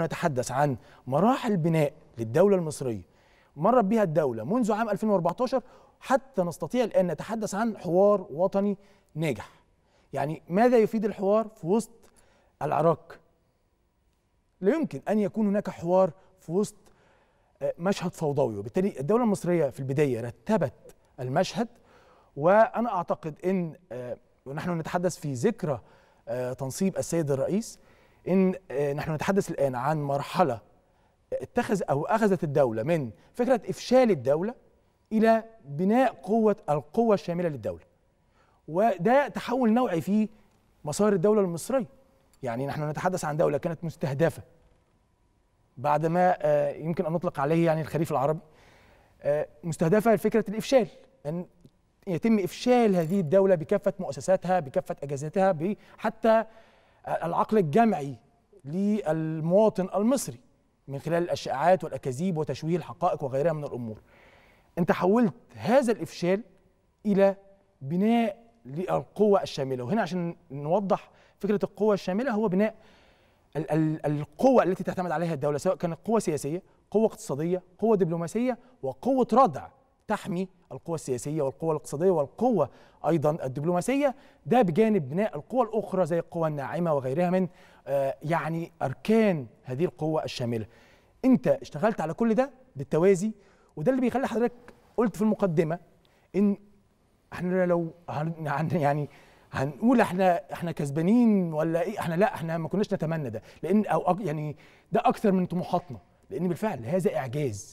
نتحدث عن مراحل بناء للدولة المصرية مرت بها الدولة منذ عام 2014 حتى نستطيع الآن نتحدث عن حوار وطني ناجح يعني ماذا يفيد الحوار في وسط العراق لا يمكن أن يكون هناك حوار في وسط آه، مشهد فوضوي وبالتالي الدولة المصرية في البداية رتبت المشهد وأنا أعتقد أن آه، ونحن نتحدث في ذكرى آه، تنصيب السيد الرئيس ان آه، نحن نتحدث الان عن مرحله اتخذ او اخذت الدوله من فكره افشال الدوله الى بناء قوه القوه الشامله للدوله وده تحول نوعي في مسار الدوله المصريه يعني نحن نتحدث عن دوله كانت مستهدفه بعد ما آه، يمكن ان نطلق عليه يعني الخريف العربي آه، مستهدفه فكره الافشال ان يتم افشال هذه الدوله بكافه مؤسساتها بكافه اجهزتها حتى العقل الجمعي للمواطن المصري من خلال الاشاعات والاكاذيب وتشويه الحقائق وغيرها من الامور انت حولت هذا الافشال الى بناء للقوه الشامله وهنا عشان نوضح فكره القوه الشامله هو بناء ال ال القوة التي تعتمد عليها الدولة سواء كانت قوة سياسية قوة اقتصادية قوة دبلوماسية وقوة ردع تحمي القوى السياسيه والقوى الاقتصاديه والقوى ايضا الدبلوماسيه ده بجانب بناء القوى الاخرى زي القوى الناعمه وغيرها من آه، يعني اركان هذه القوه الشامله انت اشتغلت على كل ده بالتوازي وده اللي بيخلي حضرتك قلت في المقدمه ان احنا لو يعني هنقول احنا احنا كسبانين ولا ايه احنا لا احنا ما كناش نتمنى ده لان او يعني ده اكثر من طموحاتنا لان بالفعل هذا اعجاز